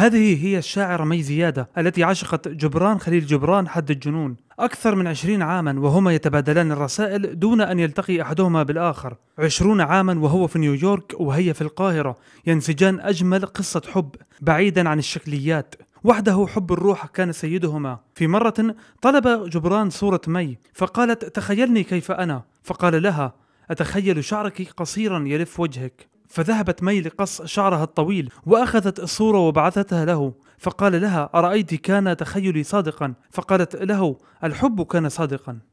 هذه هي الشاعرة مي زيادة التي عشقت جبران خليل جبران حد الجنون أكثر من عشرين عاما وهما يتبادلان الرسائل دون أن يلتقي أحدهما بالآخر عشرون عاما وهو في نيويورك وهي في القاهرة ينسجان أجمل قصة حب بعيدا عن الشكليات وحده حب الروح كان سيدهما في مرة طلب جبران صورة مي فقالت تخيلني كيف أنا فقال لها أتخيل شعرك قصيرا يلف وجهك فذهبت مي لقص شعرها الطويل وأخذت الصورة وبعثتها له فقال لها أرأيت كان تخيلي صادقا فقالت له الحب كان صادقا